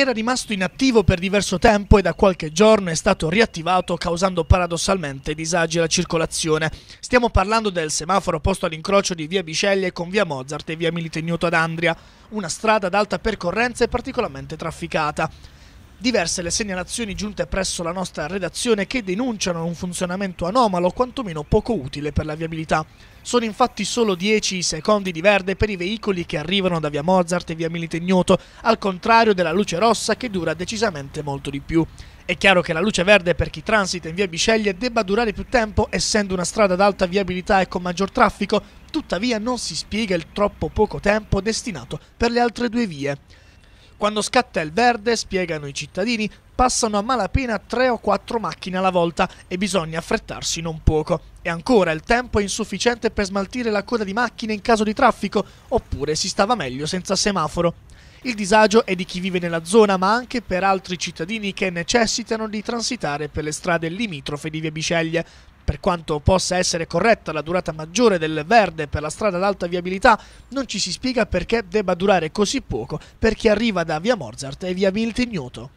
era rimasto inattivo per diverso tempo e da qualche giorno è stato riattivato causando paradossalmente disagi alla circolazione. Stiamo parlando del semaforo posto all'incrocio di via Biceglie con via Mozart e via Milite Ignuto ad Andria, una strada ad alta percorrenza e particolarmente trafficata. Diverse le segnalazioni giunte presso la nostra redazione che denunciano un funzionamento anomalo quantomeno poco utile per la viabilità. Sono infatti solo 10 secondi di verde per i veicoli che arrivano da via Mozart e via Milite Ignoto, al contrario della luce rossa che dura decisamente molto di più. È chiaro che la luce verde per chi transita in via Bisceglie debba durare più tempo, essendo una strada ad alta viabilità e con maggior traffico, tuttavia non si spiega il troppo poco tempo destinato per le altre due vie. Quando scatta il verde, spiegano i cittadini, passano a malapena tre o quattro macchine alla volta e bisogna affrettarsi non poco. E ancora il tempo è insufficiente per smaltire la coda di macchine in caso di traffico, oppure si stava meglio senza semaforo. Il disagio è di chi vive nella zona, ma anche per altri cittadini che necessitano di transitare per le strade limitrofe di Via Biceglie, per quanto possa essere corretta la durata maggiore del verde per la strada ad alta viabilità, non ci si spiega perché debba durare così poco per chi arriva da via Mozart e via Milton Newton.